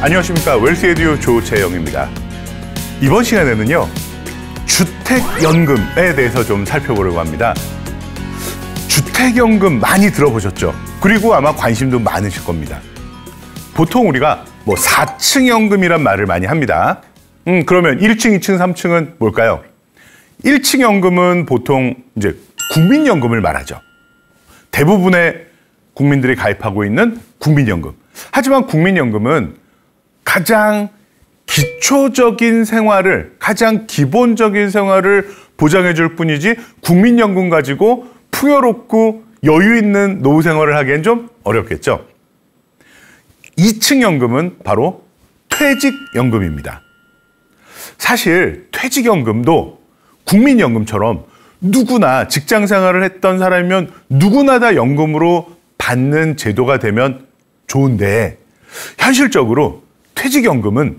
안녕하십니까 웰스에듀 조재영입니다 이번 시간에는요 주택연금에 대해서 좀 살펴보려고 합니다 주택연금 많이 들어보셨죠? 그리고 아마 관심도 많으실 겁니다 보통 우리가 뭐 4층 연금이란 말을 많이 합니다 음, 그러면 1층, 2층, 3층은 뭘까요? 1층 연금은 보통 이제 국민연금을 말하죠 대부분의 국민들이 가입하고 있는 국민연금 하지만 국민연금은 가장 기초적인 생활을 가장 기본적인 생활을 보장해 줄 뿐이지 국민연금 가지고 풍요롭고 여유 있는 노후 생활을 하기엔 좀 어렵겠죠. 2층 연금은 바로 퇴직연금입니다. 사실 퇴직연금도 국민연금처럼 누구나 직장 생활을 했던 사람이면 누구나 다 연금으로 받는 제도가 되면 좋은데 현실적으로 퇴직연금은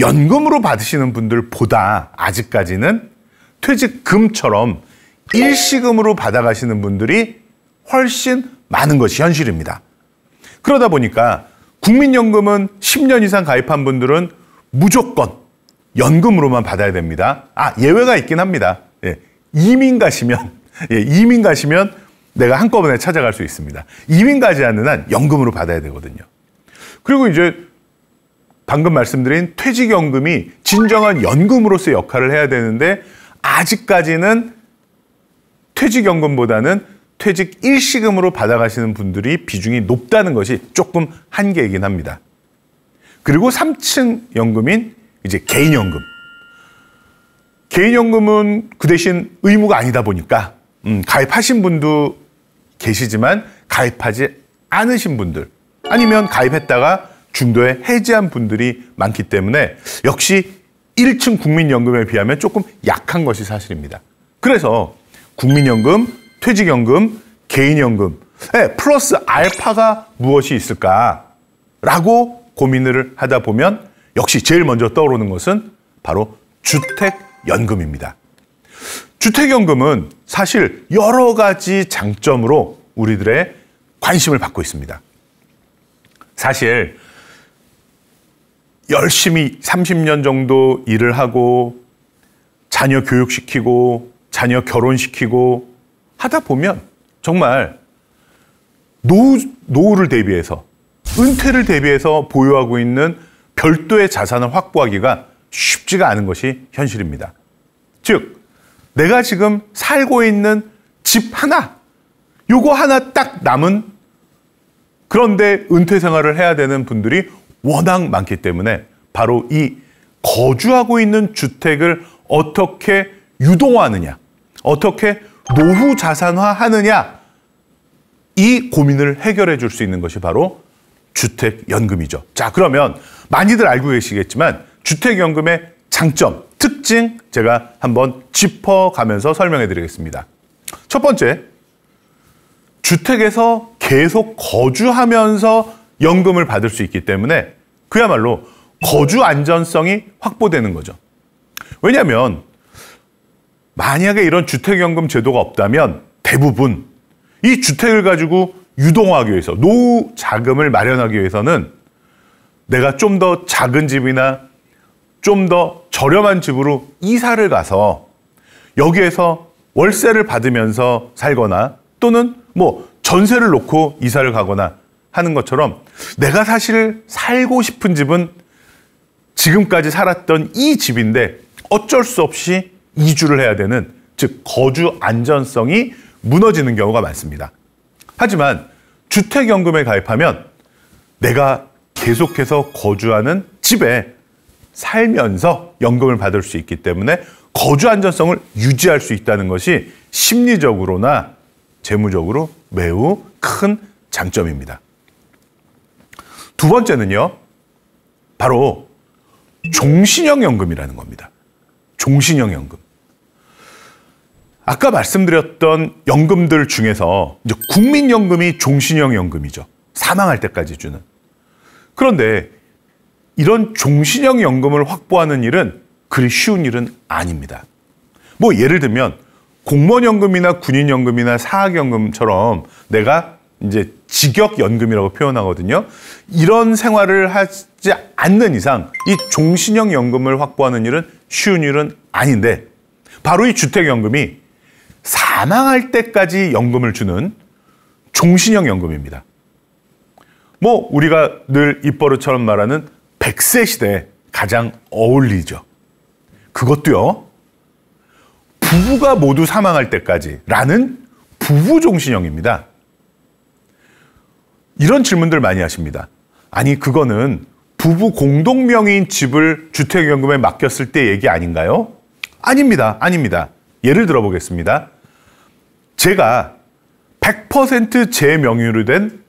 연금으로 받으시는 분들보다 아직까지는 퇴직금처럼 일시금으로 받아가시는 분들이 훨씬 많은 것이 현실입니다. 그러다 보니까 국민연금은 10년 이상 가입한 분들은 무조건 연금으로만 받아야 됩니다. 아, 예외가 있긴 합니다. 예, 이민 가시면, 예, 이민 가시면 내가 한꺼번에 찾아갈 수 있습니다. 이민 가지 않는 한 연금으로 받아야 되거든요. 그리고 이제 방금 말씀드린 퇴직연금이 진정한 연금으로서 역할을 해야 되는데 아직까지는 퇴직연금보다는 퇴직 일시금으로 받아가시는 분들이 비중이 높다는 것이 조금 한계이긴 합니다. 그리고 3층 연금인 이제 개인연금. 개인연금은 그 대신 의무가 아니다 보니까 음, 가입하신 분도 계시지만 가입하지 않으신 분들 아니면 가입했다가 중도에 해지한 분들이 많기 때문에 역시 1층 국민연금에 비하면 조금 약한 것이 사실입니다. 그래서 국민연금, 퇴직연금, 개인연금, 에 예, 플러스 알파가 무엇이 있을까라고 고민을 하다 보면 역시 제일 먼저 떠오르는 것은 바로 주택연금입니다. 주택연금은 사실 여러 가지 장점으로 우리들의 관심을 받고 있습니다. 사실 열심히 30년 정도 일을 하고 자녀 교육시키고 자녀 결혼시키고 하다 보면 정말 노후, 노후를 대비해서 은퇴를 대비해서 보유하고 있는 별도의 자산을 확보하기가 쉽지가 않은 것이 현실입니다. 즉, 내가 지금 살고 있는 집 하나, 요거 하나 딱 남은 그런데 은퇴 생활을 해야 되는 분들이 워낙 많기 때문에 바로 이 거주하고 있는 주택을 어떻게 유동화하느냐, 어떻게 노후 자산화하느냐 이 고민을 해결해 줄 수 있는 것이 바로 주택연금이죠. 자, 그러면 많이들 알고 계시겠지만 주택연금의 장점, 특징 제가 한번 짚어가면서 설명해 드리겠습니다. 첫 번째, 주택에서 계속 거주하면서 연금을 받을 수 있기 때문에 그야말로 거주 안전성이 확보되는 거죠. 왜냐하면 만약에 이런 주택연금 제도가 없다면 대부분 이 주택을 가지고 유동화하기 위해서 노후 자금을 마련하기 위해서는 내가 좀 더 작은 집이나 좀 더 저렴한 집으로 이사를 가서 여기에서 월세를 받으면서 살거나 또는 뭐 전세를 놓고 이사를 가거나 하는 것처럼 내가 사실 살고 싶은 집은 지금까지 살았던 이 집인데 어쩔 수 없이 이주를 해야 되는 즉 거주 안전성이 무너지는 경우가 많습니다. 하지만 주택연금에 가입하면 내가 계속해서 거주하는 집에 살면서 연금을 받을 수 있기 때문에 거주 안전성을 유지할 수 있다는 것이 심리적으로나 재무적으로 매우 큰 장점입니다. 두 번째는요. 바로 종신형 연금이라는 겁니다. 종신형 연금. 아까 말씀드렸던 연금들 중에서 이제 국민연금이 종신형 연금이죠. 사망할 때까지 주는. 그런데 이런 종신형 연금을 확보하는 일은 그리 쉬운 일은 아닙니다. 뭐 예를 들면 공무원연금이나 군인연금이나 사학연금처럼 내가 이제 직역연금이라고 표현하거든요. 이런 생활을 하지 않는 이상 이 종신형 연금을 확보하는 일은 쉬운 일은 아닌데 바로 이 주택연금이 사망할 때까지 연금을 주는 종신형 연금입니다. 뭐 우리가 늘 입버릇처럼 말하는 100세 시대에 가장 어울리죠. 그것도요. 부부가 모두 사망할 때까지라는 부부 종신형입니다. 이런 질문들 많이 하십니다. 아니, 그거는 부부 공동 명의인 집을 주택연금에 맡겼을 때 얘기 아닌가요? 아닙니다. 아닙니다. 예를 들어보겠습니다. 제가 100%제 명의로 된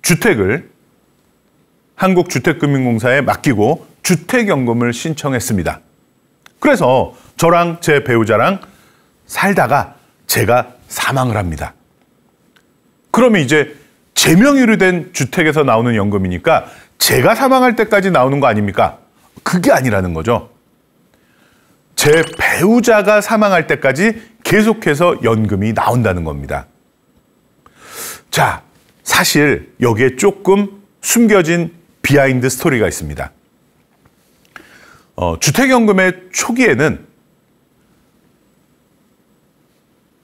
주택을 한국주택금융공사에 맡기고 주택연금을 신청했습니다. 그래서 저랑 제 배우자랑 살다가 제가 사망을 합니다. 그러면 이제 제 명의로 된 주택에서 나오는 연금이니까 제가 사망할 때까지 나오는 거 아닙니까? 그게 아니라는 거죠. 제 배우자가 사망할 때까지 계속해서 연금이 나온다는 겁니다. 자, 사실 여기에 조금 숨겨진 비하인드 스토리가 있습니다. 어, 주택연금의 초기에는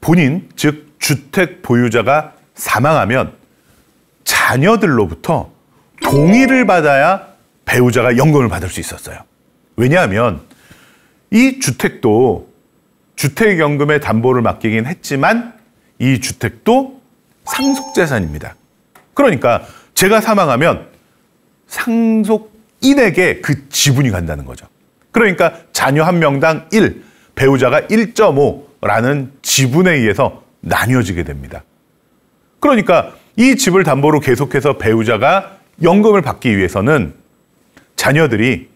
본인, 즉 주택 보유자가 사망하면 자녀들로부터 동의를 받아야 배우자가 연금을 받을 수 있었어요. 왜냐하면 이 주택도 주택연금의 담보를 맡기긴 했지만 이 주택도 상속재산입니다. 그러니까 제가 사망하면 상속인에게 그 지분이 간다는 거죠. 그러니까 자녀 한 명당 1, 배우자가 1.5라는 지분에 의해서 나뉘어지게 됩니다. 그러니까 이 집을 담보로 계속해서 배우자가 연금을 받기 위해서는 자녀들이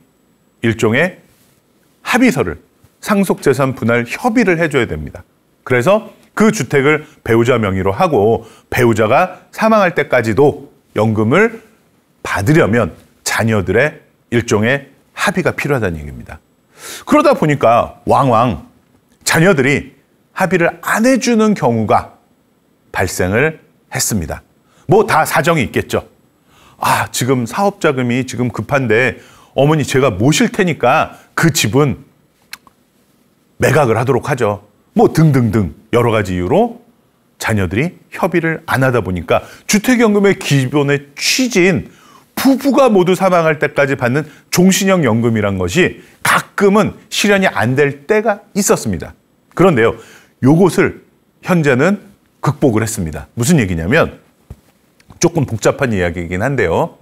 일종의 합의서를 상속재산 분할 협의를 해줘야 됩니다. 그래서 그 주택을 배우자 명의로 하고 배우자가 사망할 때까지도 연금을 받으려면 자녀들의 일종의 합의가 필요하다는 얘기입니다. 그러다 보니까 왕왕 자녀들이 합의를 안 해주는 경우가 발생을 했습니다. 뭐다 사정이 있겠죠. 아, 지금 사업 자금이 지금 급한데 어머니 제가 모실 테니까 그 집은 매각을 하도록 하죠. 뭐 등등등 여러 가지 이유로 자녀들이 협의를 안 하다 보니까 주택연금의 기본의 취지인 부부가 모두 사망할 때까지 받는 종신형 연금이란 것이 가끔은 실현이 안 될 때가 있었습니다. 그런데요, 요것을 현재는 극복을 했습니다. 무슨 얘기냐면 조금 복잡한 이야기이긴 한데요.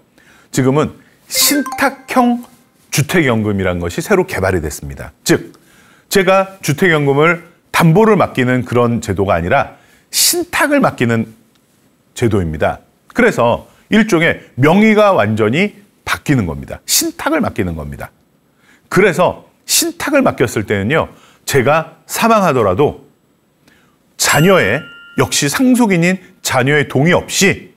지금은 신탁형 주택연금이란 것이 새로 개발이 됐습니다. 즉, 제가 주택연금을 담보를 맡기는 그런 제도가 아니라 신탁을 맡기는 제도입니다. 그래서 일종의 명의가 완전히 바뀌는 겁니다. 신탁을 맡기는 겁니다. 그래서 신탁을 맡겼을 때는요, 제가 사망하더라도 자녀의, 역시 상속인인 자녀의 동의 없이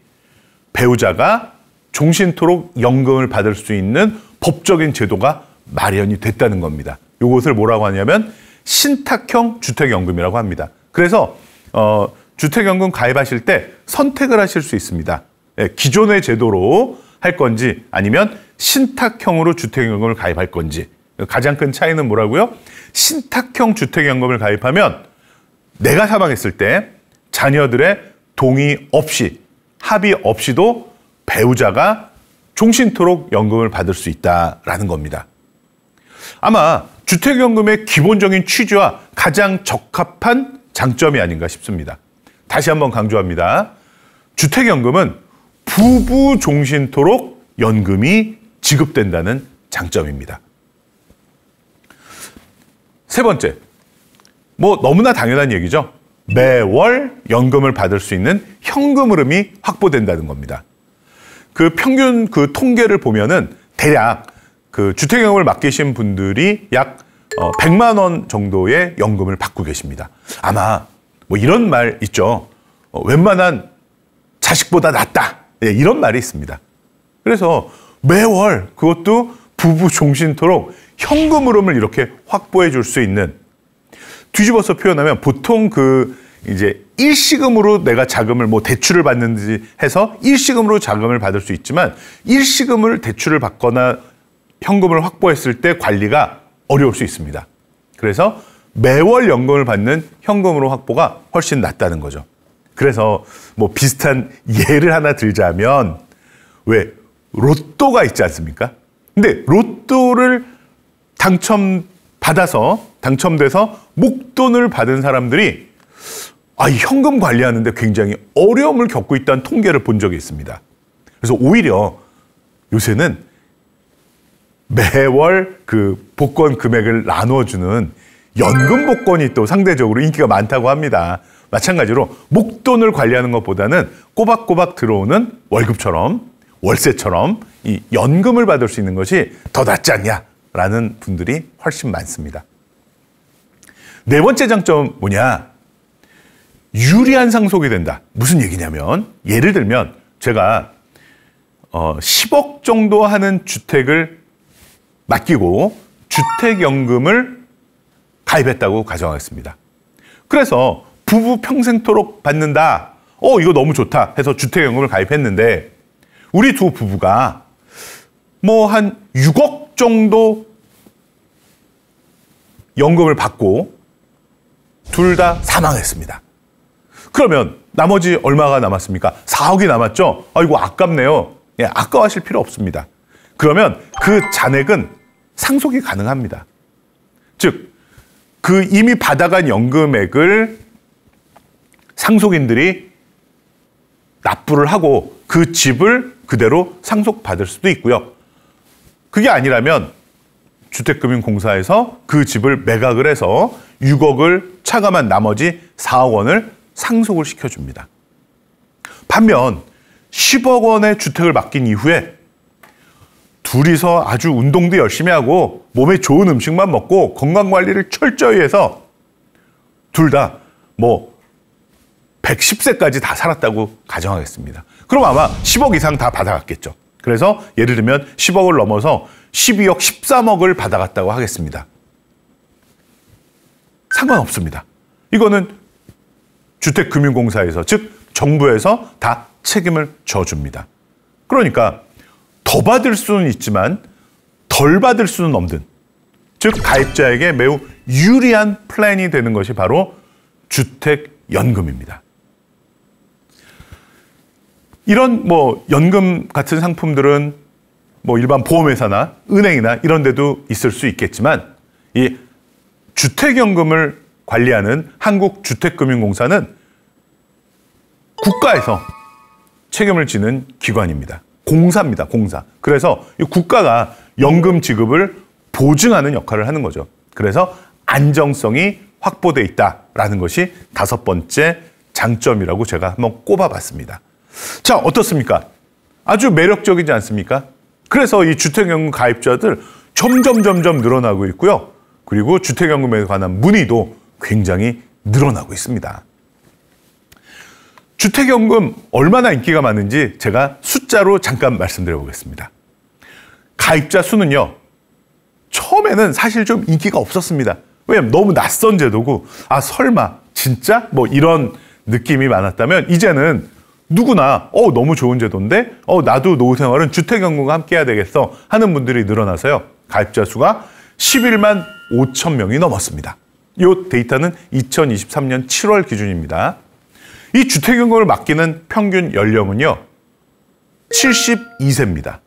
배우자가 종신토록 연금을 받을 수 있는 법적인 제도가 마련이 됐다는 겁니다. 이것을 뭐라고 하냐면 신탁형 주택연금이라고 합니다. 그래서 어, 주택연금 가입하실 때 선택을 하실 수 있습니다. 예, 기존의 제도로 할 건지 아니면 신탁형으로 주택연금을 가입할 건지 가장 큰 차이는 뭐라고요? 신탁형 주택연금을 가입하면 내가 사망했을 때 자녀들의 동의 없이 합의 없이도 배우자가 종신토록 연금을 받을 수 있다라는 겁니다. 아마 주택연금의 기본적인 취지와 가장 적합한 장점이 아닌가 싶습니다. 다시 한번 강조합니다. 주택연금은 부부 종신토록 연금이 지급된다는 장점입니다. 세 번째, 뭐 너무나 당연한 얘기죠. 매월 연금을 받을 수 있는 현금 흐름이 확보된다는 겁니다. 그 평균 그 통계를 보면은 대략 그 주택연금을 맡기신 분들이 약 100만 어, 원 정도의 연금을 받고 계십니다. 아마 뭐 이런 말 있죠. 어, 웬만한 자식보다 낫다. 네, 이런 말이 있습니다. 그래서 매월 그것도 부부 종신토록 현금 흐름을 이렇게 확보해 줄 수 있는 뒤집어서 표현하면 보통 그 이제 일시금으로 내가 자금을 뭐 대출을 받는지 해서 일시금으로 자금을 받을 수 있지만 일시금을 대출을 받거나 현금을 확보했을 때 관리가 어려울 수 있습니다. 그래서 매월 연금을 받는 현금으로 확보가 훨씬 낫다는 거죠. 그래서 뭐 비슷한 예를 하나 들자면 왜 로또가 있지 않습니까? 근데 로또를 당첨 받아서 당첨돼서 목돈을 받은 사람들이 아, 현금 관리하는데 굉장히 어려움을 겪고 있다는 통계를 본 적이 있습니다. 그래서 오히려 요새는 매월 그 복권 금액을 나눠주는 연금 복권이 또 상대적으로 인기가 많다고 합니다. 마찬가지로 목돈을 관리하는 것보다는 꼬박꼬박 들어오는 월급처럼 월세처럼 이 연금을 받을 수 있는 것이 더 낫지 않냐 라는 분들이 훨씬 많습니다. 네 번째 장점 뭐냐? 유리한 상속이 된다. 무슨 얘기냐면 예를 들면 제가 어 10억 정도 하는 주택을 맡기고 주택연금을 가입했다고 가정하겠습니다. 그래서 부부 평생토록 받는다. 어, 이거 너무 좋다 해서 주택연금을 가입했는데 우리 두 부부가 뭐 한 6억 정도 연금을 받고 둘 다 사망했습니다. 그러면 나머지 얼마가 남았습니까? 4억이 남았죠? 아이고, 아깝네요. 예, 아까워하실 필요 없습니다. 그러면 그 잔액은 상속이 가능합니다. 즉, 그 이미 받아간 연금액을 상속인들이 납부를 하고 그 집을 그대로 상속받을 수도 있고요. 그게 아니라면 주택금융공사에서 그 집을 매각을 해서 6억을 차감한 나머지 4억 원을 상속을 시켜줍니다. 반면 10억 원의 주택을 맡긴 이후에 둘이서 아주 운동도 열심히 하고 몸에 좋은 음식만 먹고 건강관리를 철저히 해서 둘 다 뭐 110세까지 다 살았다고 가정하겠습니다. 그럼 아마 10억 이상 다 받아갔겠죠. 그래서 예를 들면 10억을 넘어서 12억, 13억을 받아갔다고 하겠습니다. 상관없습니다. 이거는 주택금융공사에서, 즉 정부에서 다 책임을 져줍니다. 그러니까 더 받을 수는 있지만 덜 받을 수는 없는, 즉 가입자에게 매우 유리한 플랜이 되는 것이 바로 주택연금입니다. 이런 뭐 연금 같은 상품들은 뭐 일반 보험회사나 은행이나 이런 데도 있을 수 있겠지만 이 주택연금을 관리하는 한국주택금융공사는 국가에서 책임을 지는 기관입니다. 공사입니다, 공사. 그래서 국가가 연금 지급을 보증하는 역할을 하는 거죠. 그래서 안정성이 확보돼 있다라는 것이 다섯 번째 장점이라고 제가 한번 꼽아봤습니다. 자, 어떻습니까? 아주 매력적이지 않습니까? 그래서 이 주택연금 가입자들 점점 점점 늘어나고 있고요. 그리고 주택연금에 관한 문의도 굉장히 늘어나고 있습니다. 주택연금 얼마나 인기가 많은지 제가 숫자로 잠깐 말씀드려 보겠습니다. 가입자 수는요, 처음에는 사실 좀 인기가 없었습니다. 왜냐면 너무 낯선 제도고, 아, 설마, 진짜? 뭐 이런 느낌이 많았다면, 이제는 누구나 어 너무 좋은 제도인데 어 나도 노후 생활은 주택 연금과 함께 해야 되겠어 하는 분들이 늘어나서요. 가입자 수가 11만 5천 명이 넘었습니다. 이 데이터는 2023년 7월 기준입니다. 이 주택연금을 맡기는 평균 연령은요. 72세입니다.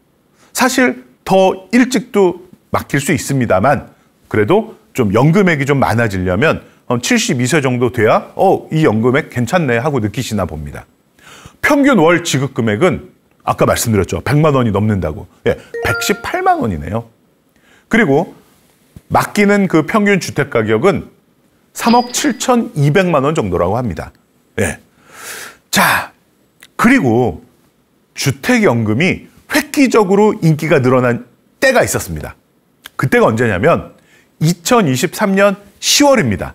사실 더 일찍도 맡길 수 있습니다만 그래도 좀 연금액이 좀 많아지려면 72세 정도 돼야 어, 이 연금액 괜찮네 하고 느끼시나 봅니다. 평균 월 지급 금액은 아까 말씀드렸죠. 100만 원이 넘는다고. 예, 118만 원이네요. 그리고 맡기는 그 평균 주택 가격은 3억 7,200만 원 정도라고 합니다. 예. 자, 그리고 주택연금이 획기적으로 인기가 늘어난 때가 있었습니다. 그때가 언제냐면 2023년 10월입니다.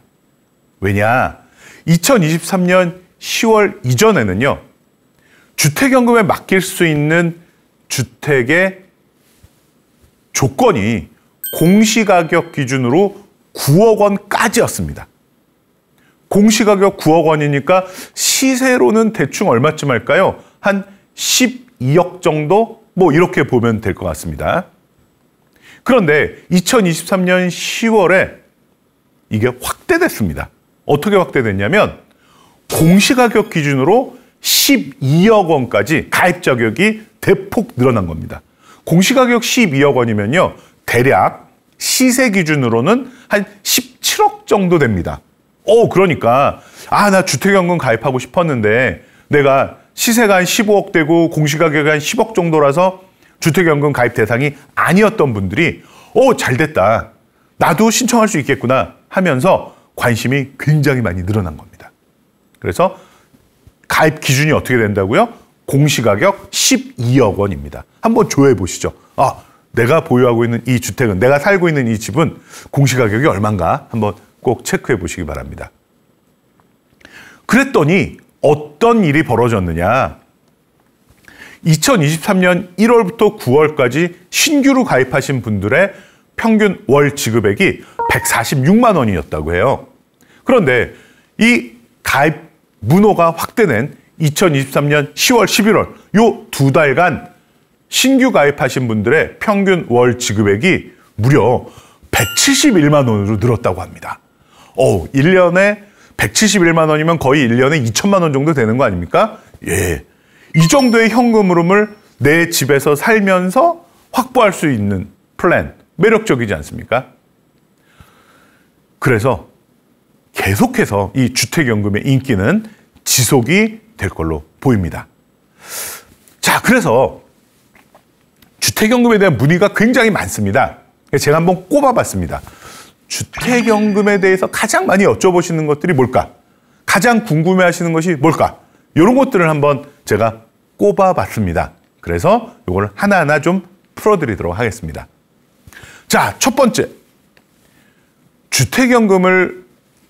왜냐? 2023년 10월 이전에는요, 주택연금에 맡길 수 있는 주택의 조건이 공시가격 기준으로 9억 원까지였습니다. 공시가격 9억 원이니까 시세로는 대충 얼마쯤 할까요? 한 12억 정도? 뭐 이렇게 보면 될 것 같습니다. 그런데 2023년 10월에 이게 확대됐습니다. 어떻게 확대됐냐면 공시가격 기준으로 12억 원까지 가입 자격이 대폭 늘어난 겁니다. 공시가격 12억 원이면요. 대략 시세 기준으로는 한 17억 정도 됩니다. 오, 그러니까 아, 나 주택연금 가입하고 싶었는데 내가 시세가 한 15억 되고 공시가격이 한 10억 정도라서 주택연금 가입 대상이 아니었던 분들이 오, 잘 됐다. 나도 신청할 수 있겠구나 하면서 관심이 굉장히 많이 늘어난 겁니다. 그래서 가입 기준이 어떻게 된다고요? 공시가격 12억 원입니다. 한번 조회해 보시죠. 아, 내가 보유하고 있는 이 주택은, 내가 살고 있는 이 집은 공시가격이 얼만가 한번 꼭 체크해 보시기 바랍니다. 그랬더니 어떤 일이 벌어졌느냐. 2023년 1월부터 9월까지 신규로 가입하신 분들의 평균 월 지급액이 146만 원이었다고 해요. 그런데 이 가입 문호가 확대된 2023년 10월 11월 요 두 달간 신규 가입하신 분들의 평균 월 지급액이 무려 171만 원으로 늘었다고 합니다. 어우, 1년에 171만 원이면 거의 1년에 2천만 원 정도 되는 거 아닙니까? 예. 이 정도의 현금 흐름을 내 집에서 살면서 확보할 수 있는 플랜 매력적이지 않습니까? 그래서 계속해서 이 주택연금의 인기는 지속이 될 걸로 보입니다. 자, 그래서 주택연금에 대한 문의가 굉장히 많습니다. 제가 한번 꼽아봤습니다. 주택연금에 대해서 가장 많이 여쭤보시는 것들이 뭘까? 가장 궁금해하시는 것이 뭘까? 이런 것들을 한번 제가 꼽아봤습니다. 그래서 이걸 하나하나 좀 풀어드리도록 하겠습니다. 자, 첫 번째. 주택연금을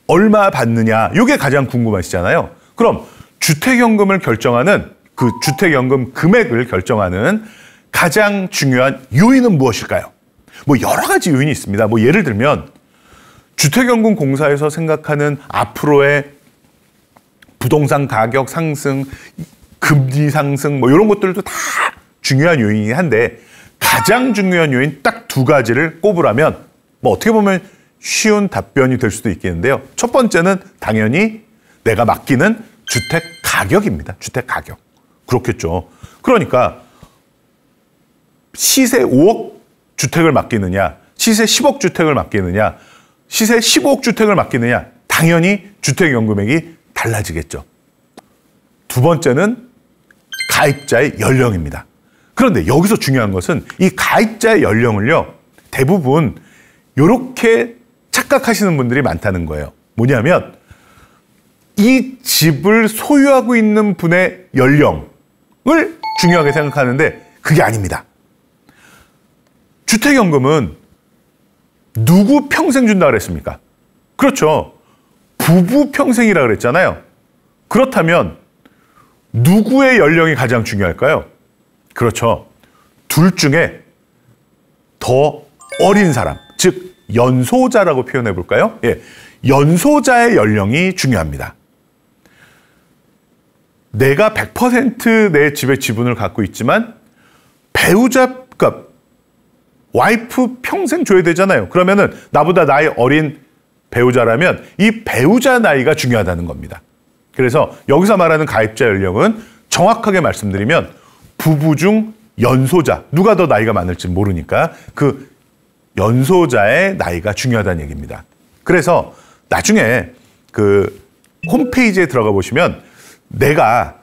얼마 받느냐 이게 가장 궁금하시잖아요. 그럼 주택연금을 결정하는 그 주택연금 금액을 결정하는 가장 중요한 요인은 무엇일까요? 뭐 여러 가지 요인이 있습니다. 뭐 예를 들면 주택연금 공사에서 생각하는 앞으로의 부동산 가격 상승, 금리 상승 뭐 이런 것들도 다 중요한 요인이 한데 가장 중요한 요인 딱 두 가지를 꼽으라면 뭐 어떻게 보면 쉬운 답변이 될 수도 있겠는데요. 첫 번째는 당연히 내가 맡기는 주택 가격입니다. 주택 가격. 그렇겠죠. 그러니까 시세 5억 주택을 맡기느냐, 시세 10억 주택을 맡기느냐, 시세 15억 주택을 맡기느냐, 당연히 주택연금액이 달라지겠죠. 두 번째는 가입자의 연령입니다. 그런데 여기서 중요한 것은 이 가입자의 연령을요, 대부분 이렇게 착각하시는 분들이 많다는 거예요. 뭐냐면 이 집을 소유하고 있는 분의 연령을 중요하게 생각하는데 그게 아닙니다. 주택연금은 누구 평생 준다 그랬습니까? 그렇죠. 부부 평생이라 그랬잖아요. 그렇다면 누구의 연령이 가장 중요할까요? 그렇죠. 둘 중에 더 어린 사람, 즉 연소자라고 표현해 볼까요? 예. 연소자의 연령이 중요합니다. 내가 100%내 집의 지분을 갖고 있지만 배우자 그러니까 와이프 평생 줘야 되잖아요. 그러면은 나보다 나이 어린 배우자라면 이 배우자 나이가 중요하다는 겁니다. 그래서 여기서 말하는 가입자 연령은 정확하게 말씀드리면 부부 중 연소자 누가 더 나이가 많을지 모르니까 그 연소자의 나이가 중요하다는 얘기입니다. 그래서 나중에 그 홈페이지에 들어가 보시면 내가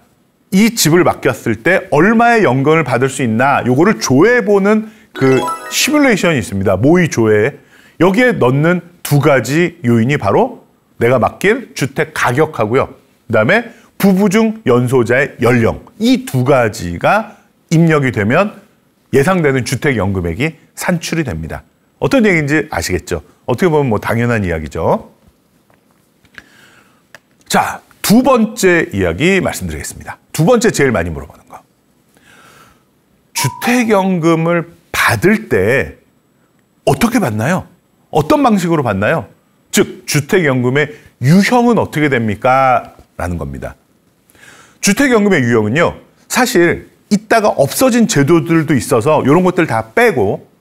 이 집을 맡겼을 때 얼마의 연금을 받을 수 있나 요거를 조회 해 보는 그 시뮬레이션이 있습니다. 모의 조회. 여기에 넣는 두 가지 요인이 바로 내가 맡길 주택 가격하고요. 그다음에 부부 중 연소자의 연령. 이 두 가지가 입력이 되면 예상되는 주택 연금액이 산출이 됩니다. 어떤 얘기인지 아시겠죠? 어떻게 보면 뭐 당연한 이야기죠. 자, 두 번째 이야기 말씀드리겠습니다. 두 번째 제일 많이 물어보는 거. 주택연금을 받을 때 어떻게 받나요? 어떤 방식으로 받나요? 즉, 주택연금의 유형은 어떻게 됩니까? 라는 겁니다. 주택연금의 유형은요, 사실 있다가 없어진 제도들도 있어서 이런 것들 다 빼고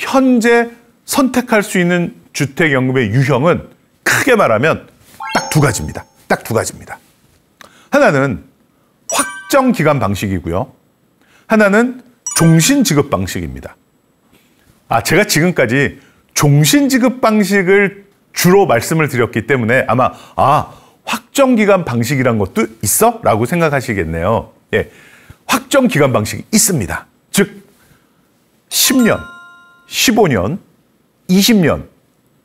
현재 선택할 수 있는 주택연금의 유형은 크게 말하면 딱 두 가지입니다. 딱 두 가지입니다. 하나는 확정 기간 방식이고요. 하나는 종신 지급 방식입니다. 아, 제가 지금까지 종신 지급 방식을 주로 말씀을 드렸기 때문에 아마 아, 확정 기간 방식이란 것도 있어라고 생각하시겠네요. 예. 확정 기간 방식이 있습니다. 즉 10년 15년, 20년,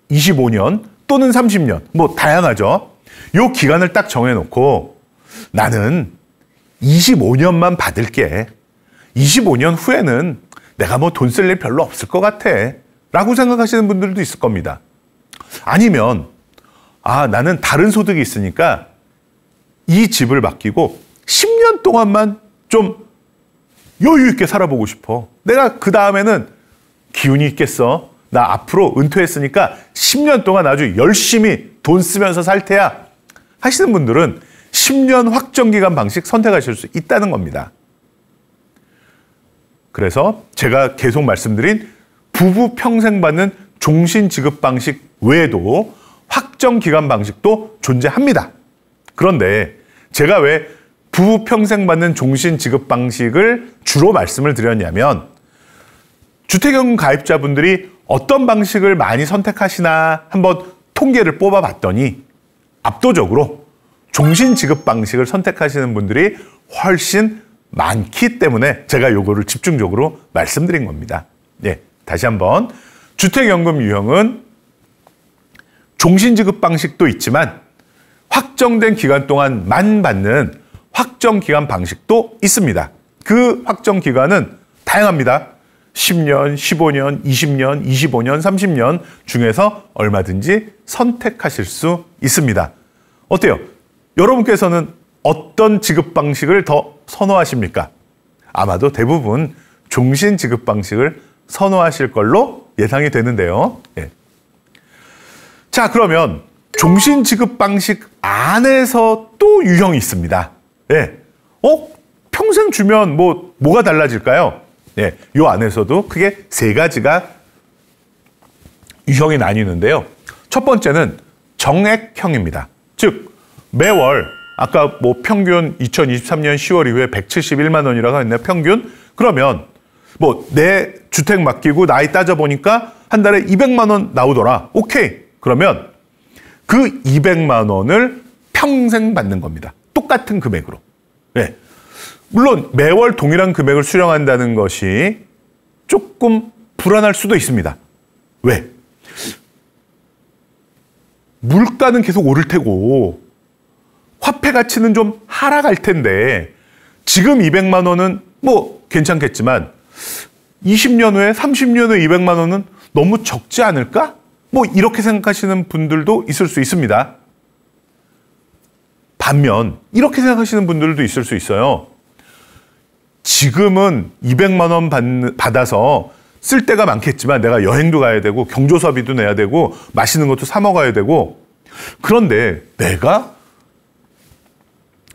25년 또는 30년 뭐 다양하죠. 요 기간을 딱 정해놓고 나는 25년만 받을게. 25년 후에는 내가 뭐 돈 쓸 일 별로 없을 것 같아. 라고 생각하시는 분들도 있을 겁니다. 아니면, 아, 나는 다른 소득이 있으니까 이 집을 맡기고 10년 동안만 좀 여유 있게 살아보고 싶어. 내가 그 다음에는 기운이 있겠어? 나 앞으로 은퇴했으니까 10년 동안 아주 열심히 돈 쓰면서 살 테야. 하시는 분들은 10년 확정기간 방식 선택하실 수 있다는 겁니다. 그래서 제가 계속 말씀드린 부부 평생 받는 종신 지급 방식 외에도 확정 기간 방식도 존재합니다. 그런데 제가 왜 부부 평생 받는 종신 지급 방식을 주로 말씀을 드렸냐면 주택연금 가입자분들이 어떤 방식을 많이 선택하시나 한번 통계를 뽑아봤더니 압도적으로 종신 지급 방식을 선택하시는 분들이 훨씬 많기 때문에 제가 요거를 집중적으로 말씀드린 겁니다. 예, 다시 한번 주택연금 유형은 종신 지급 방식도 있지만 확정된 기간 동안만 받는 확정 기간 방식도 있습니다. 그 확정 기간은 다양합니다. 10년, 15년, 20년, 25년, 30년 중에서 얼마든지 선택하실 수 있습니다. 어때요? 여러분께서는 어떤 지급 방식을 더 선호하십니까? 아마도 대부분 종신 지급 방식을 선호하실 걸로 예상이 되는데요. 예. 자, 그러면 종신 지급 방식 안에서 또 유형이 있습니다. 예. 어? 평생 주면 뭐, 뭐가 달라질까요? 예, 요 안에서도 크게 세 가지가 유형이 나뉘는데요. 첫 번째는 정액형입니다. 즉 매월 아까 뭐 평균 2023년 10월 이후에 171만 원이라고 했는데 평균 그러면 뭐 내 주택 맡기고 나이 따져 보니까 한 달에 200만 원 나오더라. 오케이. 그러면 그 200만 원을 평생 받는 겁니다. 똑같은 금액으로. 네. 물론 매월 동일한 금액을 수령한다는 것이 조금 불안할 수도 있습니다. 왜? 물가는 계속 오를 테고 화폐 가치는 좀 하락할 텐데 지금 200만 원은 뭐 괜찮겠지만 20년 후에 30년 후에 200만 원은 너무 적지 않을까? 뭐 이렇게 생각하시는 분들도 있을 수 있습니다. 반면 이렇게 생각하시는 분들도 있을 수 있어요. 지금은 200만 원받 받아서 쓸 때가 많겠지만 내가 여행도 가야 되고 경조사비도 내야 되고 맛있는 것도 사 먹어야 되고 그런데 내가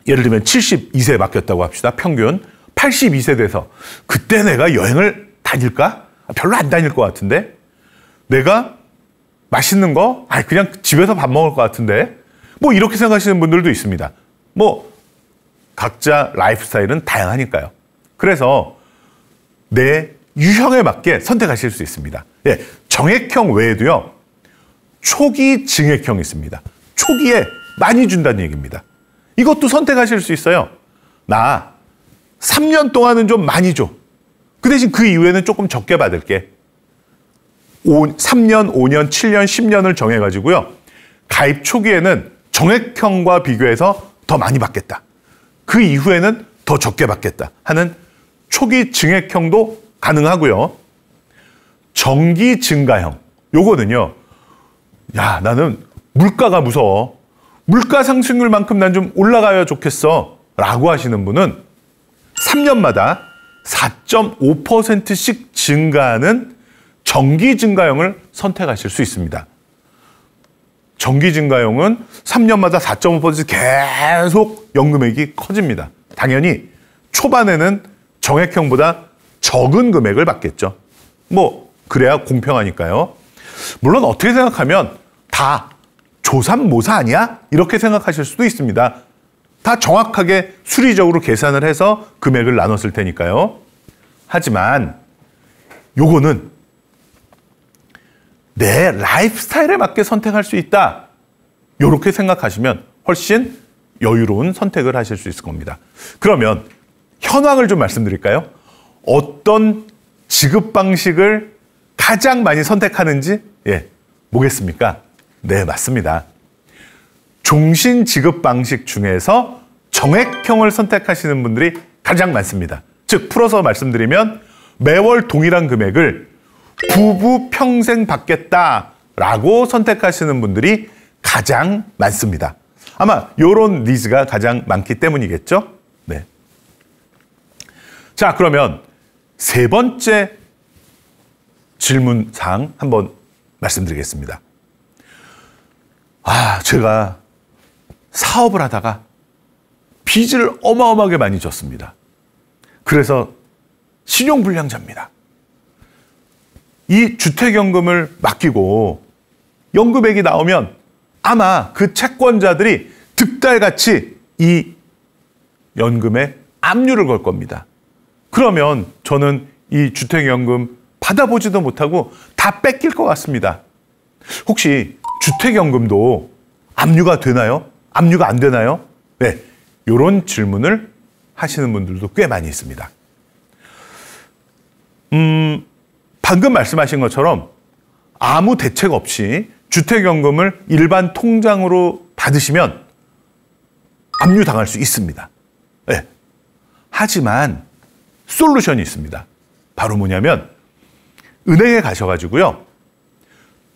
예를 들면 72세에 맡겼다고 합시다. 평균 82세 돼서 그때 내가 여행을 다닐까? 별로 안 다닐 것 같은데 내가 맛있는 거? 아니 그냥 집에서 밥 먹을 것 같은데 뭐 이렇게 생각하시는 분들도 있습니다. 뭐 각자 라이프 스타일은 다양하니까요. 그래서 내 유형에 맞게 선택하실 수 있습니다. 예, 정액형 외에도요. 초기 증액형이 있습니다. 초기에 많이 준다는 얘기입니다. 이것도 선택하실 수 있어요. 나 3년 동안은 좀 많이 줘. 그 대신 그 이후에는 조금 적게 받을게. 5, 3년, 5년, 7년, 10년을 정해가지고요. 가입 초기에는 정액형과 비교해서 더 많이 받겠다. 그 이후에는 더 적게 받겠다 하는 초기 증액형도 가능하고요. 정기 증가형. 요거는요. 야, 나는 물가가 무서워. 물가 상승률만큼 난 좀 올라가야 좋겠어. 라고 하시는 분은 3년마다 4.5%씩 증가하는 정기 증가형을 선택하실 수 있습니다. 정기 증가형은 3년마다 4.5% 계속 연금액이 커집니다. 당연히 초반에는 정액형보다 적은 금액을 받겠죠. 뭐 그래야 공평하니까요. 물론 어떻게 생각하면 다 조삼모사 아니야? 이렇게 생각하실 수도 있습니다. 다 정확하게 수리적으로 계산을 해서 금액을 나눴을 테니까요. 하지만 요거는 내 라이프스타일에 맞게 선택할 수 있다. 이렇게 생각하시면 훨씬 여유로운 선택을 하실 수 있을 겁니다. 그러면 현황을 좀 말씀드릴까요? 어떤 지급 방식을 가장 많이 선택하는지 예, 뭐겠습니까? 네, 맞습니다. 종신 지급 방식 중에서 정액형을 선택하시는 분들이 가장 많습니다. 즉 풀어서 말씀드리면 매월 동일한 금액을 부부 평생 받겠다라고 선택하시는 분들이 가장 많습니다. 아마 이런 니즈가 가장 많기 때문이겠죠. 자, 그러면 세 번째 질문 사항 한번 말씀드리겠습니다. 아, 제가 사업을 하다가 빚을 어마어마하게 많이 졌습니다. 그래서 신용불량자입니다. 이 주택연금을 맡기고 연금액이 나오면 아마 그 채권자들이 득달같이 이 연금에 압류를 걸 겁니다. 그러면 저는 이 주택연금 받아보지도 못하고 다 뺏길 것 같습니다. 혹시 주택연금도 압류가 되나요? 압류가 안 되나요? 네, 이런 질문을 하시는 분들도 꽤 많이 있습니다. 음, 방금 말씀하신 것처럼 아무 대책 없이 주택연금을 일반 통장으로 받으시면 압류당할 수 있습니다. 네. 하지만 솔루션이 있습니다. 바로 뭐냐면 은행에 가셔가지고요.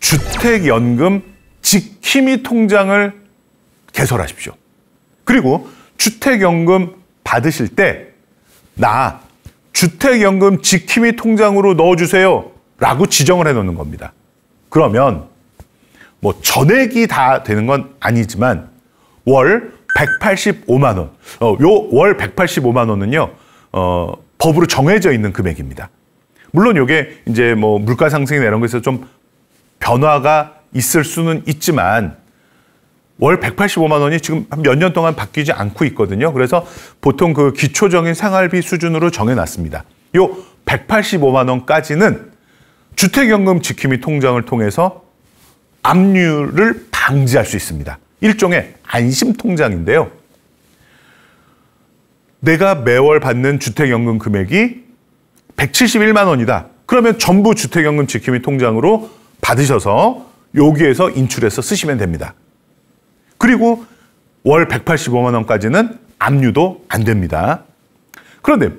주택연금 지킴이 통장을 개설하십시오. 그리고 주택연금 받으실 때 나 주택연금 지킴이 통장으로 넣어주세요. 라고 지정을 해놓는 겁니다. 그러면 뭐 전액이 다 되는 건 아니지만 월 185만 원. 어, 요월 185만 원은요. 어, 법으로 정해져 있는 금액입니다. 물론 이게 이제 뭐 물가 상승이나 이런 것에서 좀 변화가 있을 수는 있지만 월 185만 원이 지금 몇 년 동안 바뀌지 않고 있거든요. 그래서 보통 그 기초적인 생활비 수준으로 정해놨습니다. 요 185만 원까지는 주택연금 지킴이 통장을 통해서 압류를 방지할 수 있습니다. 일종의 안심 통장인데요. 내가 매월 받는 주택연금 금액이 171만 원이다. 그러면 전부 주택연금 지킴이 통장으로 받으셔서 여기에서 인출해서 쓰시면 됩니다. 그리고 월 185만 원까지는 압류도 안 됩니다. 그런데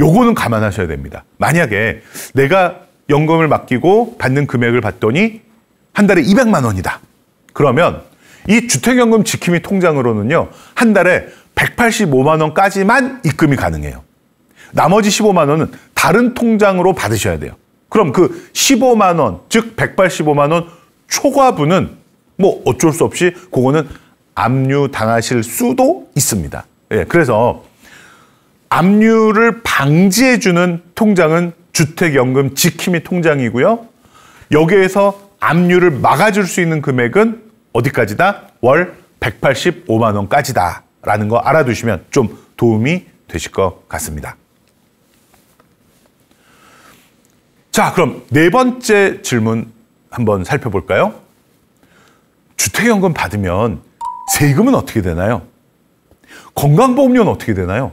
요거는 감안하셔야 됩니다. 만약에 내가 연금을 맡기고 받는 금액을 봤더니 한 달에 200만 원이다. 그러면 이 주택연금 지킴이 통장으로는요, 한 달에 185만 원까지만 입금이 가능해요. 나머지 15만 원은 다른 통장으로 받으셔야 돼요. 그럼 그 15만 원, 즉 185만 원 초과분은 뭐 어쩔 수 없이 그거는 압류 당하실 수도 있습니다. 예, 그래서 압류를 방지해주는 통장은 주택연금 지킴이 통장이고요. 여기에서 압류를 막아줄 수 있는 금액은 어디까지다? 월 185만 원까지다. 라는거 알아두시면 좀 도움이 되실 것 같습니다. 자, 그럼 네 번째 질문 한번 살펴볼까요? 주택연금 받으면 세금은 어떻게 되나요? 건강보험료는 어떻게 되나요?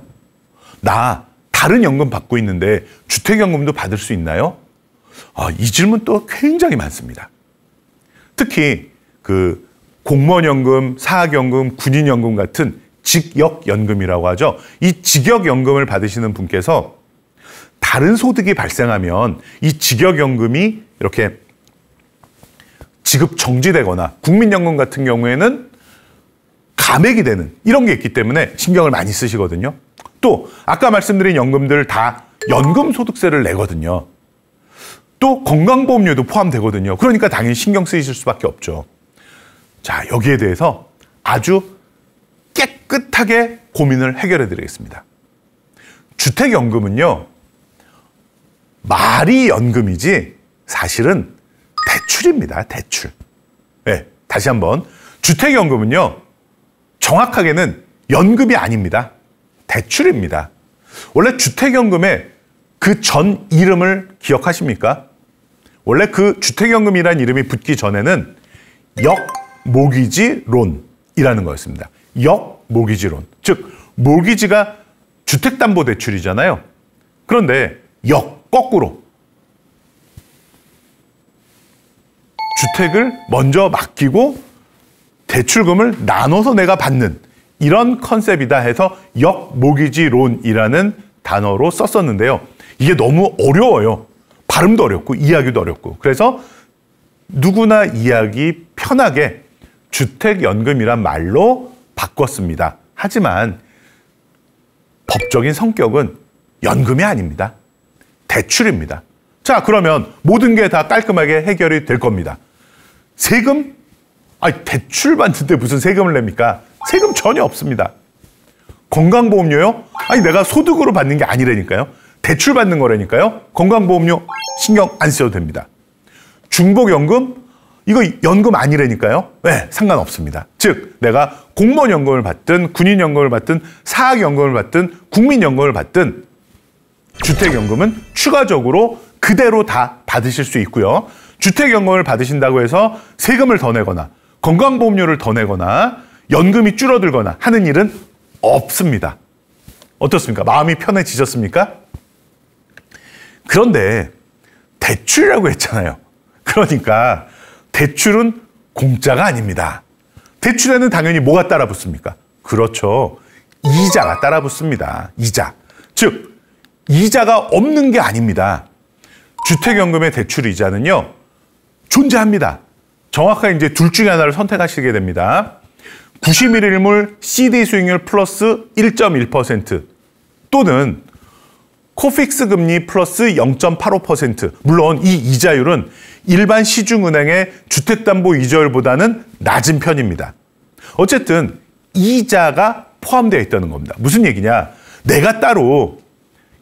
나 다른 연금 받고 있는데 주택연금도 받을 수 있나요? 아, 이 질문 또 굉장히 많습니다. 특히 그 공무원연금, 사학연금, 군인연금 같은 직역연금이라고 하죠. 이 직역연금을 받으시는 분께서 다른 소득이 발생하면 이 직역연금이 이렇게 지급 정지되거나 국민연금 같은 경우에는 감액이 되는 이런 게 있기 때문에 신경을 많이 쓰시거든요. 또 아까 말씀드린 연금들 다 연금소득세를 내거든요. 또 건강보험료도 포함되거든요. 그러니까 당연히 신경 쓰이실 수밖에 없죠. 자, 여기에 대해서 아주 깨끗하게 고민을 해결해 드리겠습니다. 주택연금은요, 말이 연금이지 사실은 대출입니다. 대출. 네, 다시 한번. 주택연금은요, 정확하게는 연금이 아닙니다. 대출입니다. 원래 주택연금의 그 전 이름을 기억하십니까? 원래 그 주택연금이란 이름이 붙기 전에는 역모기지론이라는 거였습니다. 역 모기지론. 즉, 모기지가 주택담보대출이잖아요. 그런데 역, 거꾸로. 주택을 먼저 맡기고 대출금을 나눠서 내가 받는 이런 컨셉이다 해서 역모기지론이라는 단어로 썼었는데요. 이게 너무 어려워요. 발음도 어렵고 이야기도 어렵고. 그래서 누구나 이야기 편하게 주택연금이란 말로 바꿨습니다. 하지만 법적인 성격은 연금이 아닙니다. 대출입니다. 자, 그러면 모든 게 다 깔끔하게 해결이 될 겁니다. 세금? 아니, 대출 받는데 무슨 세금을 냅니까? 세금 전혀 없습니다. 건강보험료요? 아니, 내가 소득으로 받는 게 아니라니까요. 대출 받는 거라니까요. 건강보험료 신경 안 써도 됩니다. 중복연금? 이거 연금 아니라니까요. 네, 상관없습니다. 즉 내가 공무원 연금을 받든 군인 연금을 받든 사학 연금을 받든 국민 연금을 받든 주택 연금은 추가적으로 그대로 다 받으실 수 있고요. 주택 연금을 받으신다고 해서 세금을 더 내거나 건강보험료를 더 내거나 연금이 줄어들거나 하는 일은 없습니다. 어떻습니까? 마음이 편해지셨습니까? 그런데 대출이라고 했잖아요. 그러니까 대출은 공짜가 아닙니다. 대출에는 당연히 뭐가 따라 붙습니까? 그렇죠. 이자가 따라 붙습니다. 이자. 즉, 이자가 없는 게 아닙니다. 주택연금의 대출 이자는요, 존재합니다. 정확하게 이제 둘 중에 하나를 선택하시게 됩니다. 91일물 CD 수익률 플러스 1.1% 또는 코픽스 금리 플러스 0.85%. 물론 이 이자율은 일반 시중은행의 주택담보 이자율보다는 낮은 편입니다. 어쨌든 이자가 포함되어 있다는 겁니다. 무슨 얘기냐? 내가 따로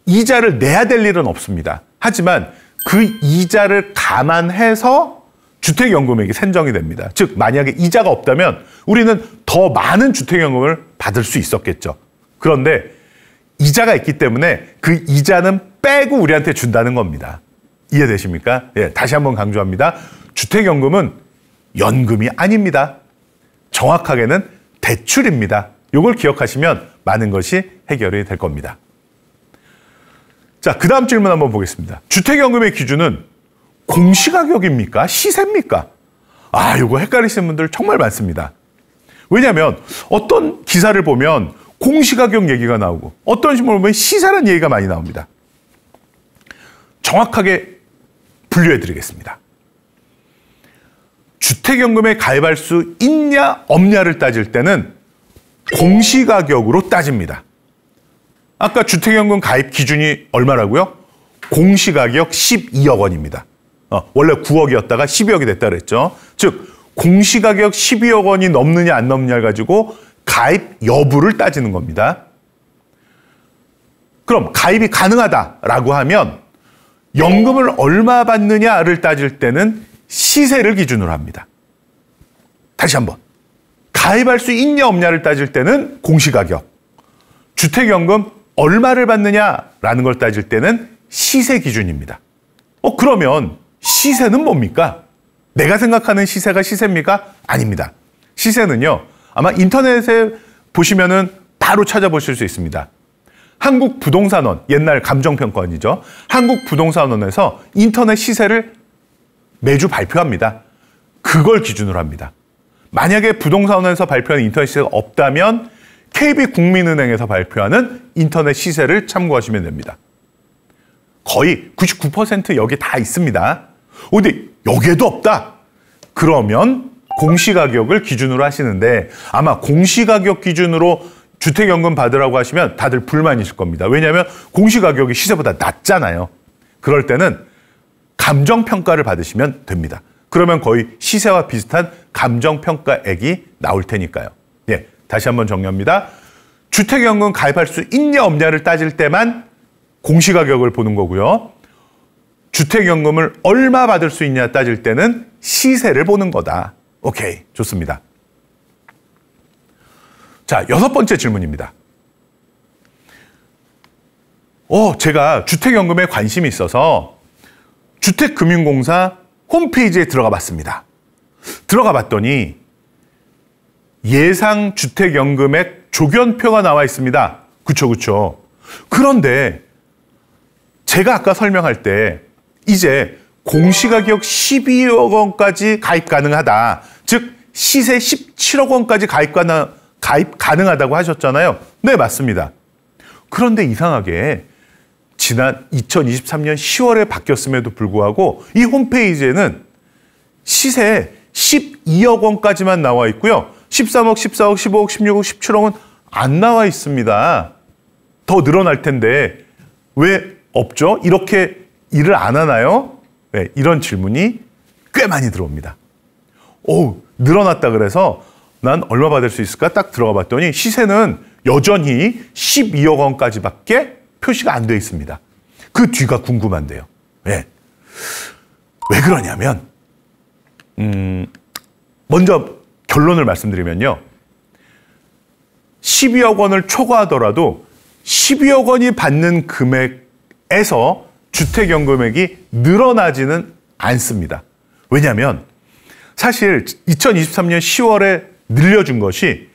이자를 내야 될 일은 없습니다. 하지만 그 이자를 감안해서 주택연금액이 산정이 됩니다. 즉 만약에 이자가 없다면 우리는 더 많은 주택연금을 받을 수 있었겠죠. 그런데 이자가 있기 때문에 그 이자는 빼고 우리한테 준다는 겁니다. 이해되십니까? 예, 다시 한번 강조합니다. 주택연금은 연금이 아닙니다. 정확하게는 대출입니다. 이걸 기억하시면 많은 것이 해결이 될 겁니다. 자, 그 다음 질문 한번 보겠습니다. 주택연금의 기준은 공시가격입니까? 시세입니까? 아, 이거 헷갈리시는 분들 정말 많습니다. 왜냐하면 어떤 기사를 보면 공시가격 얘기가 나오고 어떤 식으로 보면 시사란 얘기가 많이 나옵니다. 정확하게 분류해 드리겠습니다. 주택연금에 가입할 수 있냐 없냐를 따질 때는 공시가격으로 따집니다. 아까 주택연금 가입 기준이 얼마라고요? 공시가격 12억 원입니다. 어, 원래 9억이었다가 12억이 됐다 그랬죠. 즉 공시가격 12억 원이 넘느냐 안 넘느냐를 가지고 가입 여부를 따지는 겁니다. 그럼 가입이 가능하다라고 하면 연금을 얼마 받느냐를 따질 때는 시세를 기준으로 합니다. 다시 한번. 가입할 수 있냐 없냐를 따질 때는 공시가격. 주택연금 얼마를 받느냐라는 걸 따질 때는 시세 기준입니다. 어, 그러면 시세는 뭡니까? 내가 생각하는 시세가 시세입니까? 아닙니다. 시세는요, 아마 인터넷에 보시면은 바로 찾아보실 수 있습니다. 한국 부동산원 옛날 감정평가원이죠. 한국 부동산원에서 인터넷 시세를 매주 발표합니다. 그걸 기준으로 합니다. 만약에 부동산원에서 발표하는 인터넷 시세가 없다면 KB국민은행에서 발표하는 인터넷 시세를 참고하시면 됩니다. 거의 99% 여기 다 있습니다. 근데 여기에도 없다. 그러면 공시가격을 기준으로 하시는데 아마 공시가격 기준으로 주택연금 받으라고 하시면 다들 불만이실 겁니다. 왜냐하면 공시가격이 시세보다 낮잖아요. 그럴 때는 감정평가를 받으시면 됩니다. 그러면 거의 시세와 비슷한 감정평가액이 나올 테니까요. 예, 다시 한번 정리합니다. 주택연금 가입할 수 있냐 없냐를 따질 때만 공시가격을 보는 거고요. 주택연금을 얼마 받을 수 있냐 따질 때는 시세를 보는 거다. 오케이, 좋습니다. 자, 여섯 번째 질문입니다. 어, 제가 주택연금에 관심이 있어서 주택금융공사 홈페이지에 들어가 봤습니다. 들어가 봤더니 예상 주택연금액 조견표가 나와 있습니다. 그쵸, 그쵸. 그런데 제가 아까 설명할 때 이제 공시가격 12억 원까지 가입 가능하다. 즉 시세 17억 원까지 가입, 가능, 가입 가능하다고 하셨잖아요. 네, 맞습니다. 그런데 이상하게 지난 2023년 10월에 바뀌었음에도 불구하고 이 홈페이지에는 시세 12억 원까지만 나와 있고요. 13억, 14억, 15억, 16억, 17억은 안 나와 있습니다. 더 늘어날 텐데 왜 없죠? 이렇게 일을 안 하나요? 네, 이런 질문이 꽤 많이 들어옵니다. 오, 늘어났다 그래서 난 얼마 받을 수 있을까? 딱 들어가 봤더니 시세는 여전히 12억 원까지밖에 표시가 안 돼 있습니다. 그 뒤가 궁금한데요. 네. 왜 그러냐면, 음, 먼저 결론을 말씀드리면요. 12억 원을 초과하더라도 12억 원이 받는 금액에서 주택연금액이 늘어나지는 않습니다. 왜냐하면 사실 2023년 10월에 늘려준 것이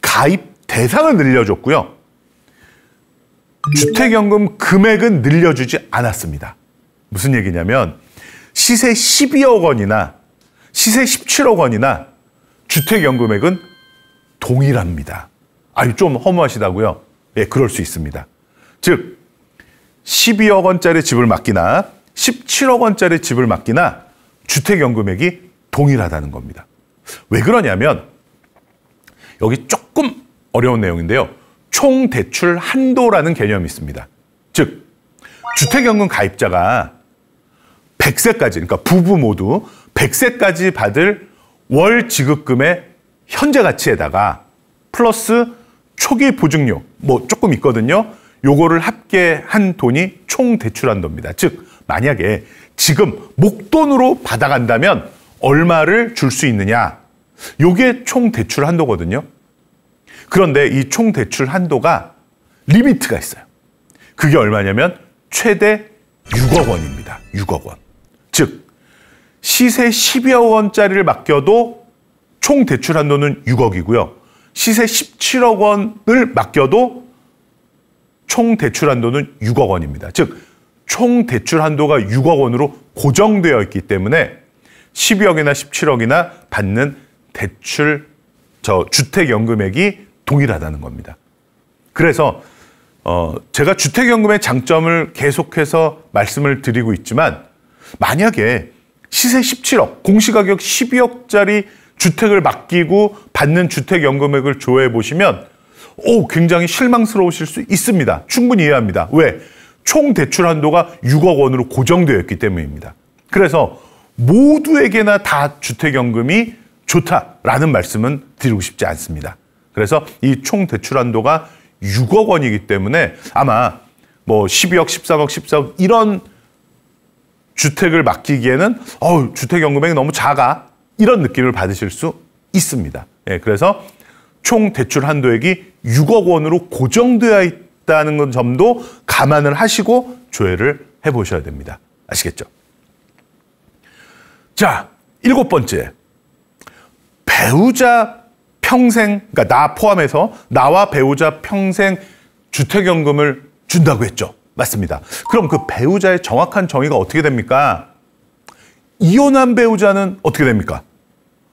가입 대상을 늘려줬고요. 주택연금 금액은 늘려주지 않았습니다. 무슨 얘기냐면 시세 12억 원이나 시세 17억 원이나 주택연금액은 동일합니다. 아니 좀 허무하시다고요? 예, 그럴 수 있습니다. 즉 12억 원짜리 집을 맡기나 17억 원짜리 집을 맡기나 주택연금액이 동일하다는 겁니다. 왜 그러냐면 여기 조금 어려운 내용인데요. 총 대출 한도라는 개념이 있습니다. 즉 주택연금 가입자가 100세까지 그러니까 부부 모두 100세까지 받을 월 지급금의 현재 가치에다가 플러스 초기 보증료 뭐 조금 있거든요. 요거를 합계한 돈이 총 대출한도입니다. 즉 만약에 지금 목돈으로 받아간다면 얼마를 줄 수 있느냐? 요게 총 대출 한도거든요. 그런데 이 총 대출 한도가 리미트가 있어요. 그게 얼마냐면 최대 6억 원입니다. 6억 원. 즉 시세 1 2억 원짜리를 맡겨도 총 대출 한도는 6억이고요. 시세 17억 원을 맡겨도 총 대출 한도는 6억 원입니다. 즉, 총 대출 한도가 6억 원으로 고정되어 있기 때문에 12억이나 17억이나 받는 대출 저 주택연금액이 동일하다는 겁니다. 그래서 어 제가 주택연금의 장점을 계속해서 말씀을 드리고 있지만 만약에 시세 17억, 공시가격 12억짜리 주택을 맡기고 받는 주택연금액을 조회해 보시면 오, 굉장히 실망스러우실 수 있습니다. 충분히 이해합니다. 왜? 총 대출 한도가 6억 원으로 고정되어 있기 때문입니다. 그래서 모두에게나 다 주택연금이 좋다라는 말씀은 드리고 싶지 않습니다. 그래서 이 총 대출 한도가 6억 원이기 때문에 아마 뭐 12억, 14억, 14억 이런 주택을 맡기기에는 어 주택연금액이 너무 작아 이런 느낌을 받으실 수 있습니다. 예, 그래서 총 대출 한도액이 6억 원으로 고정되어 있다는 점도 감안을 하시고 조회를 해 보셔야 됩니다. 아시겠죠? 자, 일곱 번째. 배우자 평생, 그러니까 나 포함해서 나와 배우자 평생 주택연금을 준다고 했죠. 맞습니다. 그럼 그 배우자의 정확한 정의가 어떻게 됩니까? 이혼한 배우자는 어떻게 됩니까?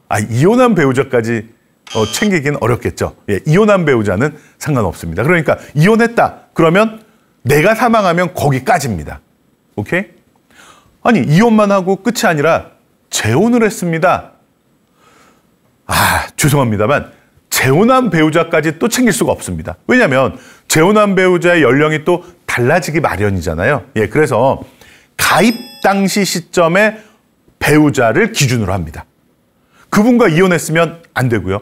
아, 이혼한 배우자까지 어, 챙기긴 어렵겠죠. 예, 이혼한 배우자는 상관없습니다. 그러니까 이혼했다. 그러면 내가 사망하면 거기까지입니다. 오케이? 아니 이혼만 하고 끝이 아니라 재혼을 했습니다. 아 죄송합니다만 재혼한 배우자까지 또 챙길 수가 없습니다. 왜냐하면 재혼한 배우자의 연령이 또 달라지기 마련이잖아요. 예, 그래서 가입 당시 시점에 배우자를 기준으로 합니다. 그분과 이혼했으면 안 되고요.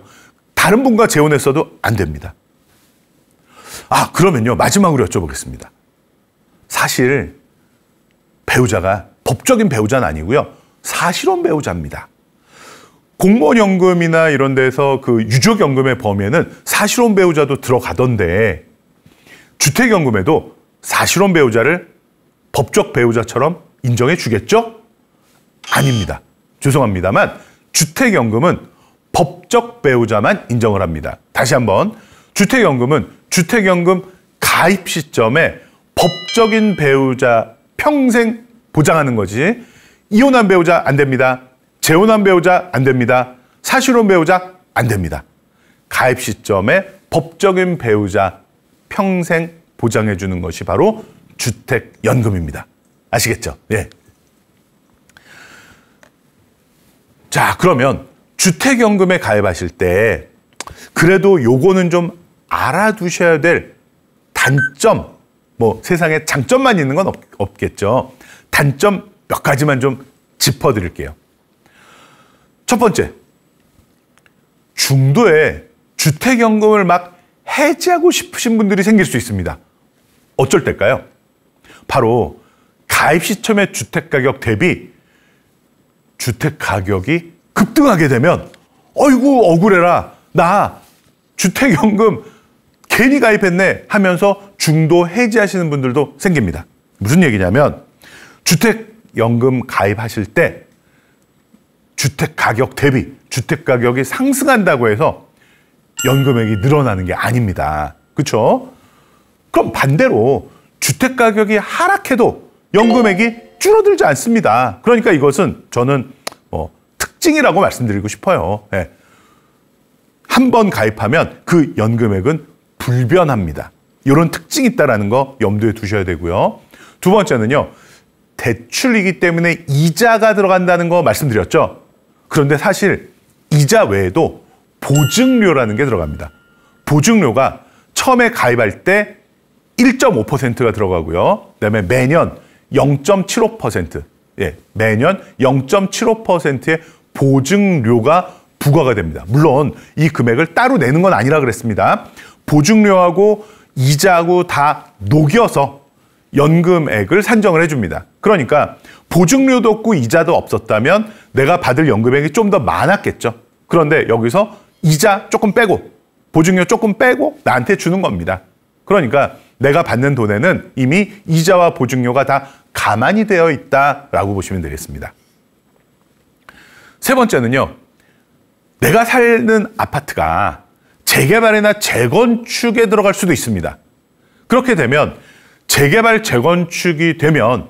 다른 분과 재혼했어도 안 됩니다. 아, 그러면요. 마지막으로 여쭤보겠습니다. 사실 배우자가 법적인 배우자는 아니고요. 사실혼 배우자입니다. 공무원연금이나 이런 데서 그 유족연금의 범위에는 사실혼 배우자도 들어가던데 주택연금에도 사실혼 배우자를 법적 배우자처럼 인정해 주겠죠? 아닙니다. 죄송합니다만 주택연금은 법적 배우자만 인정을 합니다. 다시 한번 주택연금은 주택연금 가입 시점에 법적인 배우자 평생 보장하는 거지 이혼한 배우자 안 됩니다. 재혼한 배우자 안 됩니다. 사실혼 배우자 안 됩니다. 가입 시점에 법적인 배우자 평생 보장해 주는 것이 바로 주택연금입니다. 아시겠죠? 예. 자, 그러면 주택연금에 가입하실 때 그래도 요거는 좀 알아두셔야 될 단점, 뭐 세상에 장점만 있는 건 없, 겠죠 단점 몇 가지만 좀 짚어 드릴게요. 첫 번째. 중도에 주택연금을 막 해지하고 싶으신 분들이 생길 수 있습니다. 어쩔 때일까요? 바로 가입 시점의 주택가격 대비 주택 가격이 급등하게 되면 어이구 억울해라 나 주택연금 괜히 가입했네 하면서 중도 해지하시는 분들도 생깁니다. 무슨 얘기냐면 주택연금 가입하실 때 주택 가격 대비 주택 가격이 상승한다고 해서 연금액이 늘어나는 게 아닙니다. 그렇죠? 그럼 반대로 주택 가격이 하락해도 연금액이 줄어들지 않습니다. 그러니까 이것은 저는 뭐 특징이라고 말씀드리고 싶어요. 예. 한 번 가입하면 그 연금액은 불변합니다. 이런 특징이 있다라는 거 염두에 두셔야 되고요. 두 번째는요. 대출이기 때문에 이자가 들어간다는 거 말씀드렸죠. 그런데 사실 이자 외에도 보증료라는 게 들어갑니다. 보증료가 처음에 가입할 때 1.5%가 들어가고요. 그다음에 매년 0.75% 예, 매년 0.75%의 보증료가 부과가 됩니다. 물론 이 금액을 따로 내는 건 아니라 그랬습니다. 보증료하고 이자하고 다 녹여서 연금액을 산정을 해줍니다. 그러니까 보증료도 없고 이자도 없었다면 내가 받을 연금액이 좀 더 많았겠죠. 그런데 여기서 이자 조금 빼고 보증료 조금 빼고 나한테 주는 겁니다. 그러니까 내가 받는 돈에는 이미 이자와 보증료가 다 가만히 되어 있다라고 보시면 되겠습니다. 세 번째는요. 내가 살는 아파트가 재개발이나 재건축에 들어갈 수도 있습니다. 그렇게 되면 재개발, 재건축이 되면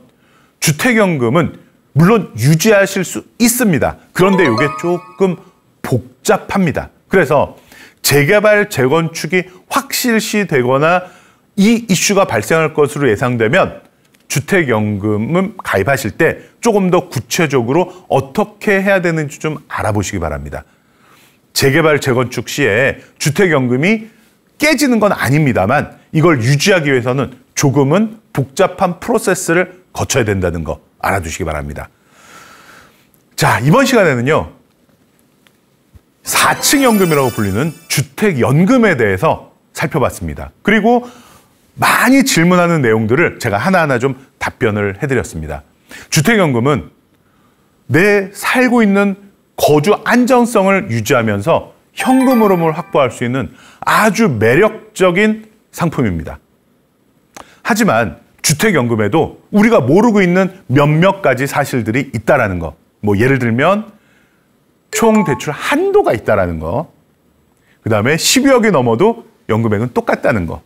주택연금은 물론 유지하실 수 있습니다. 그런데 이게 조금 복잡합니다. 그래서 재개발, 재건축이 확실시 되거나 이 이슈가 발생할 것으로 예상되면 주택연금은 가입하실 때 조금 더 구체적으로 어떻게 해야 되는지 좀 알아보시기 바랍니다. 재개발, 재건축 시에 주택연금이 깨지는 건 아닙니다만 이걸 유지하기 위해서는 조금은 복잡한 프로세스를 거쳐야 된다는 거 알아두시기 바랍니다. 자, 이번 시간에는요. 4층 연금이라고 불리는 주택연금에 대해서 살펴봤습니다. 그리고 많이 질문하는 내용들을 제가 하나하나 좀 답변을 해드렸습니다. 주택연금은 내 살고 있는 거주 안정성을 유지하면서 현금으로만 확보할 수 있는 아주 매력적인 상품입니다. 하지만 주택연금에도 우리가 모르고 있는 몇몇 가지 사실들이 있다라는 거. 뭐 예를 들면 총 대출 한도가 있다라는 거. 그다음에 12억이 넘어도 연금액은 똑같다는 거.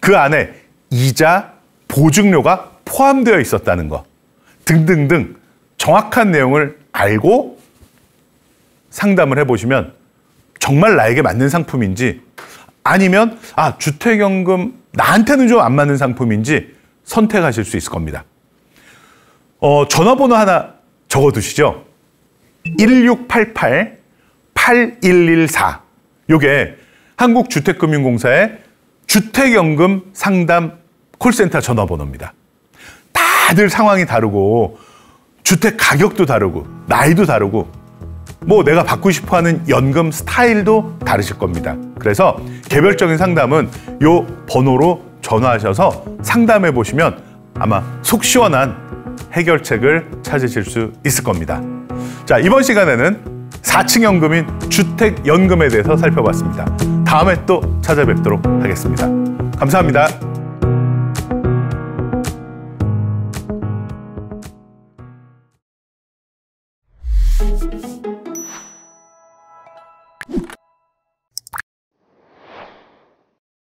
그 안에 이자 보증료가 포함되어 있었다는 것 등등등 정확한 내용을 알고 상담을 해보시면 정말 나에게 맞는 상품인지 아니면 아 주택연금 나한테는 좀 안 맞는 상품인지 선택하실 수 있을 겁니다. 어, 전화번호 하나 적어두시죠. 1688-8114 요게 한국주택금융공사의 주택연금 상담 콜센터 전화번호입니다. 다들 상황이 다르고 주택 가격도 다르고 나이도 다르고 뭐 내가 받고 싶어 하는 연금 스타일도 다르실 겁니다. 그래서 개별적인 상담은 요 번호로 전화하셔서 상담해 보시면 아마 속 시원한 해결책을 찾으실 수 있을 겁니다. 자, 이번 시간에는 4층 연금인 주택 연금에 대해서 살펴봤습니다. 다음에 또 찾아뵙도록 하겠습니다. 감사합니다.